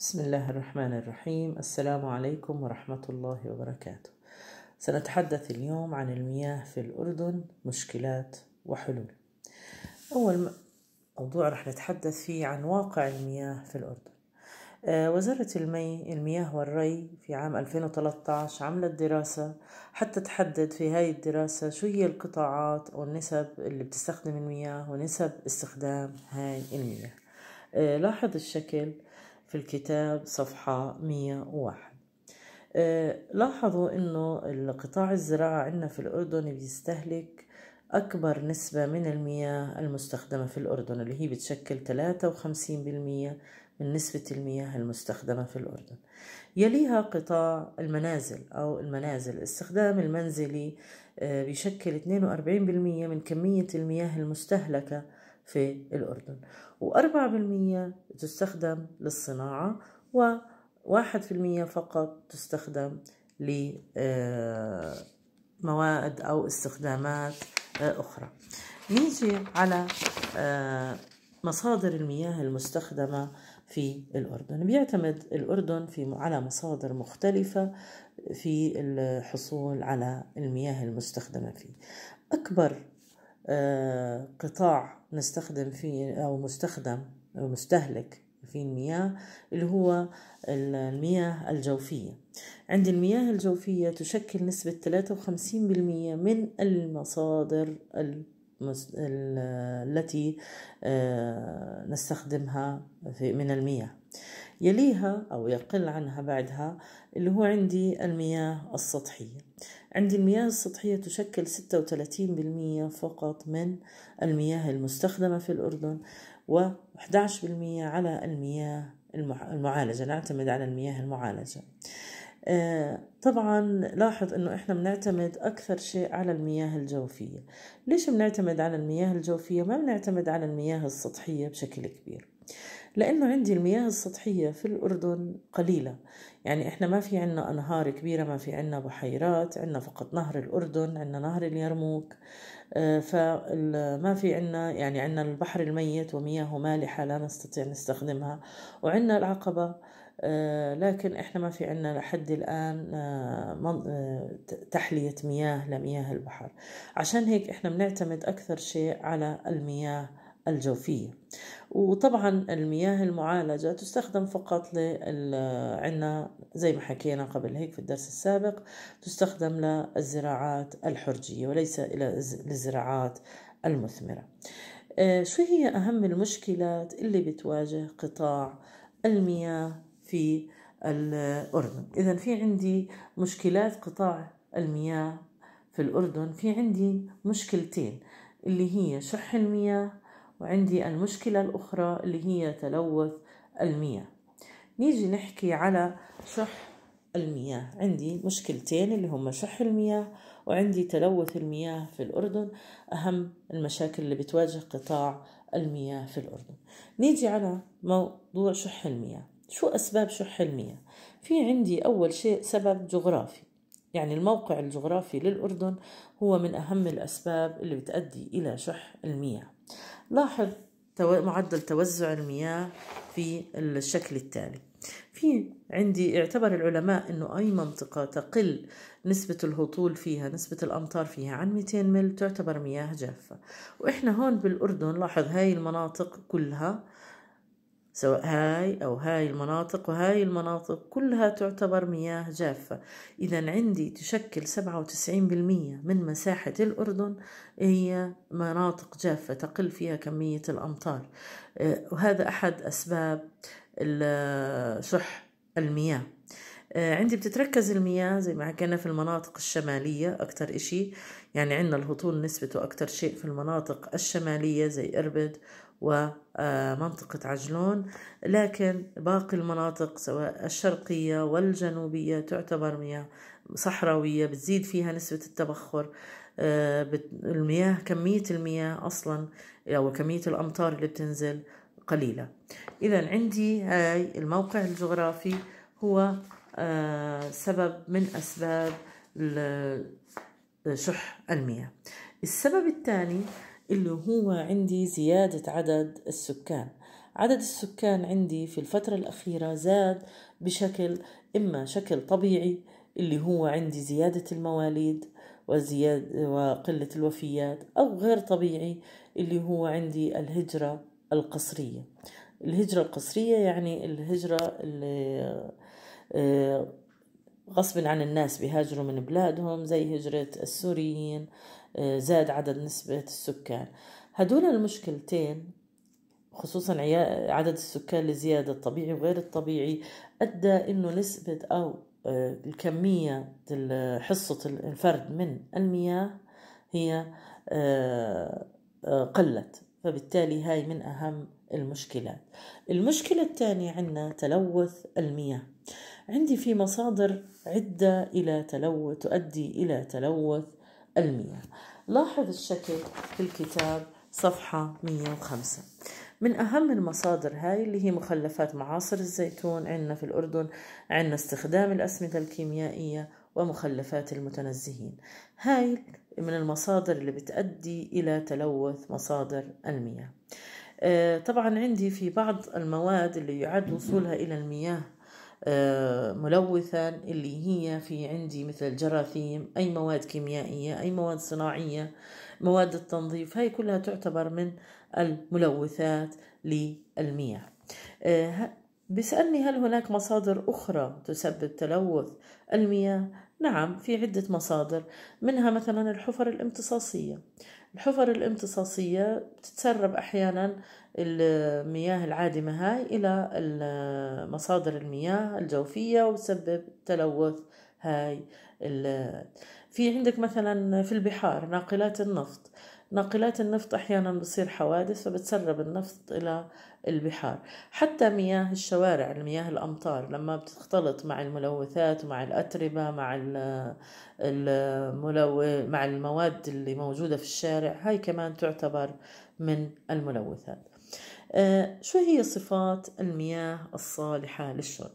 بسم الله الرحمن الرحيم السلام عليكم ورحمة الله وبركاته سنتحدث اليوم عن المياه في الأردن مشكلات وحلول أول موضوع رح نتحدث فيه عن واقع المياه في الأردن آه، وزارة المي المياه والري في عام 2013 عملت دراسة حتى تحدد في هاي الدراسة شو هي القطاعات والنسب اللي بتستخدم المياه ونسب استخدام هاي المياه آه، لاحظ الشكل في الكتاب صفحة 101 آه، لاحظوا انه القطاع الزراعة عندنا في الأردن بيستهلك أكبر نسبة من المياه المستخدمة في الأردن اللي هي بتشكل 53% من نسبة المياه المستخدمة في الأردن يليها قطاع المنازل أو المنازل الاستخدام المنزلي آه، بيشكل 42% من كمية المياه المستهلكة في الأردن وأربعة بالمية تستخدم للصناعة وواحد في المية فقط تستخدم لمواد آه، أو استخدامات آه، أخرى نيجي على آه، مصادر المياه المستخدمة في الأردن بيعتمد الأردن في على مصادر مختلفة في الحصول على المياه المستخدمة فيه أكبر آه، قطاع نستخدم فيه أو مستخدم أو مستهلك في المياه اللي هو المياه الجوفية عند المياه الجوفية تشكل نسبة 53% من المصادر المس... التي آه، نستخدمها من المياه يليها أو يقل عنها بعدها اللي هو عندي المياه السطحية عند المياه السطحية تشكل 36% فقط من المياه المستخدمة في الأردن و11% على المياه المعالجة نعتمد على المياه المعالجة آه، طبعا لاحظ انه احنا بنعتمد اكثر شيء على المياه الجوفية ليش بنعتمد على المياه الجوفية ما بنعتمد على المياه السطحية بشكل كبير لأنه عندي المياه السطحية في الأردن قليلة يعني إحنا ما في عنا أنهار كبيرة ما في عنا بحيرات عنا فقط نهر الأردن عنا نهر اليرموك آه، فما في عنا يعني عنا البحر الميت ومياهه مالحة لا نستطيع نستخدمها وعنا العقبة آه، لكن احنا ما في عنا لحد الان آه، تحليه مياه لمياه البحر عشان هيك احنا بنعتمد اكثر شيء على المياه الجوفية وطبعا المياه المعالجة تستخدم فقط عندنا زي ما حكينا قبل هيك في الدرس السابق تستخدم للزراعات الحرجية وليس للزراعات المثمرة آه، شو هي أهم المشكلات اللي بتواجه قطاع المياه في الأردن إذا في عندي مشكلات قطاع المياه في الأردن في عندي مشكلتين اللي هي شح المياه وعندي المشكلة الأخرى اللي هي تلوث المياه نيجي نحكي على شح المياه عندي مشكلتين اللي هم شح المياه وعندي تلوث المياه في الأردن أهم المشاكل اللي بتواجه قطاع المياه في الأردن نيجي على موضوع شح المياه شو أسباب شح المياه في عندي أول شيء سبب جغرافي يعني الموقع الجغرافي للأردن هو من أهم الأسباب اللي بتؤدي إلى شح المياه لاحظ معدل توزع المياه في الشكل التالي في عندي اعتبر العلماء انه اي منطقة تقل نسبة الهطول فيها نسبة الامطار فيها عن 200 مل تعتبر مياه جافة واحنا هون بالاردن لاحظ هاي المناطق كلها سواء هاي أو هاي المناطق وهاي المناطق كلها تعتبر مياه جافة إذا عندي تشكل 97% من مساحة الأردن هي مناطق جافة تقل فيها كمية الأمطار آه، وهذا أحد أسباب آه، شح المياه آه، عندي بتتركز المياه زي ما حكينا في المناطق الشمالية أكتر إشي يعني عندنا الهطول نسبته أكتر شيء في المناطق الشمالية زي إربد ومنطقة عجلون لكن باقي المناطق سواء الشرقية والجنوبية تعتبر مياه صحراوية بتزيد فيها نسبة التبخر آه، المياه كمية المياه أصلا أو كمية الأمطار اللي بتنزل قليلة إذا عندي هاي الموقع الجغرافي هو آه، سبب من أسباب شح المياه السبب الثاني اللي هو عندي زيادة عدد السكان عدد السكان عندي في الفترة الأخيرة زاد بشكل إما شكل طبيعي اللي هو عندي زيادة المواليد وزيادة وقلة الوفيات أو غير طبيعي اللي هو عندي الهجرة القصرية الهجرة القصرية يعني الهجرة اللي آه، غصب عن الناس بيهاجروا من بلادهم زي هجرة السوريين آه، زاد عدد نسبة السكان هدول المشكلتين خصوصا عدد السكان الزيادة الطبيعي وغير الطبيعي أدى أنه نسبة أو آه، الكمية حصة الفرد من المياه هي آه، قلت فبالتالي هاي من أهم المشكلات المشكلة الثانية عندنا تلوث المياه عندي في مصادر عدة إلى تلوث تؤدي إلى تلوث المياه لاحظ الشكل في الكتاب صفحة 105 من أهم المصادر هاي اللي هي مخلفات معاصر الزيتون عندنا في الأردن عندنا استخدام الأسمدة الكيميائية ومخلفات المتنزهين هاي من المصادر اللي بتأدي إلى تلوث مصادر المياه طبعا عندي في بعض المواد اللي يعد وصولها إلى المياه آه، ملوثا اللي هي في عندي مثل الجراثيم أي مواد كيميائية أي مواد صناعية مواد التنظيف هاي كلها تعتبر من الملوثات للمياه آه، بيسألني هل هناك مصادر أخرى تسبب تلوث المياه؟ نعم في عدة مصادر منها مثلا الحفر الامتصاصية الحفر الامتصاصية بتتسرب أحيانا المياه العادمة هاي إلى مصادر المياه الجوفية وتسبب تلوث هاي في عندك مثلا في البحار ناقلات النفط ناقلات النفط أحيانا بصير حوادث فبتسرب النفط إلى البحار حتى مياه الشوارع مياه الأمطار لما بتختلط مع الملوثات مع الأتربة مع مع المواد اللي موجودة في الشارع هاي كمان تعتبر من الملوثات آه، شو هي صفات المياه الصالحة للشرب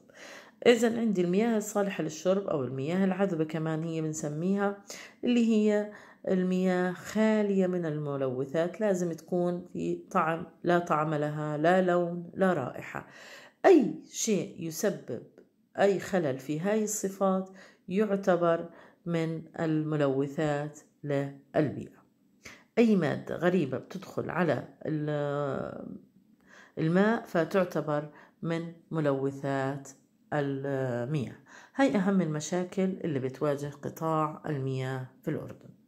إذا عندي المياه الصالحة للشرب أو المياه العذبة كمان هي بنسميها اللي هي المياه خالية من الملوثات لازم تكون في طعم لا طعم لها لا لون لا رائحة أي شيء يسبب أي خلل في هاي الصفات يعتبر من الملوثات للبيئة أي مادة غريبة بتدخل على الماء فتعتبر من ملوثات المياه هاي أهم المشاكل اللي بتواجه قطاع المياه في الأردن